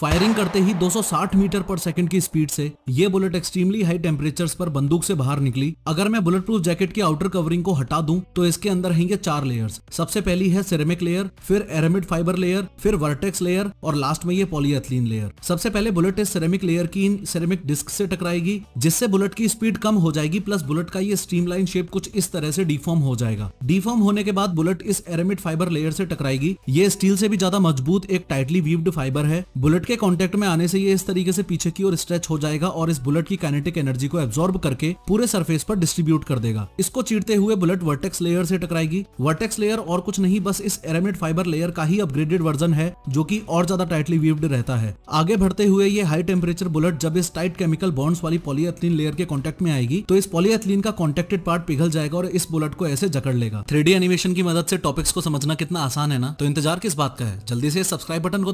firing करते ही 260 meter पर सेकंड की स्पीड से ये बुलेट एक्सट्रीमली हाई टेम्परेचर्स पर बंदूक से बाहर निकली अगर मैं बुलेट प्रूफ जैकेट की आउटर कवरिंग को हटा दूं तो इसके अंदर रहेंगे चार लेयर्स सबसे पहली है सिरेमिक लेयर फिर एरेमिड फाइबर लेयर फिर वर्टेक्स लेयर और लास्ट में ये पॉलीएथलीन लेयर सबसे पहले बुलेट इस सिरेमिक लेयर की इन सिरेमिक डिस्क से टकराएगी जिससे बुलेट की स्पीड कम हो जाएगी प्लस बुलेट का ये स्ट्रीमलाइन शेप कुछ इस तरह से डिफॉर्म हो जाएगा डिफॉर्म होने के बाद बुलेट इस एरेमिड फाइबर लेयर से टकराएगी ये स्टील से भी ज्यादा मजबूत एक टाइटली वीव्ड फाइबर है बुलेट के कॉन्टेक्ट में आने से ये इस तरीके से पीछे की ओर स्ट्रेच हो जाएगा और इस बुलेट की काइनेटिक एनर्जी को एब्जॉर्ब करके पूरे सरफेस पर डिस्ट्रीब्यूट कर देगा इसको चीरते हुए बुलेट वर्टेक्स लेयर से टकराएगी वर्टेक्स लेयर और कुछ नहीं बस इस एरामिड फाइबर लेयर का ही अपग्रेडेड वर्जन है जो की और ज्यादा टाइटली वीव्ड रहता है आगे बढ़ते हुए ये हाई टेम्परेचर बुलेट जब इस टाइट केमिकल बॉन्ड्स वाली पॉलीएथिलीन लेयर के कॉन्टेक्ट में आएगी तो इस पॉलीएथिलीन का कॉन्टेक्टेड पार्ट पिघल जाएगा और इस बुलेट को ऐसे जकड़ लेगा थ्री एनिमेशन की मदद से टॉपिक्स को समझना कितना आसान है ना तो इंतजार किस बात का है जल्दी से सब्सक्राइब बटन को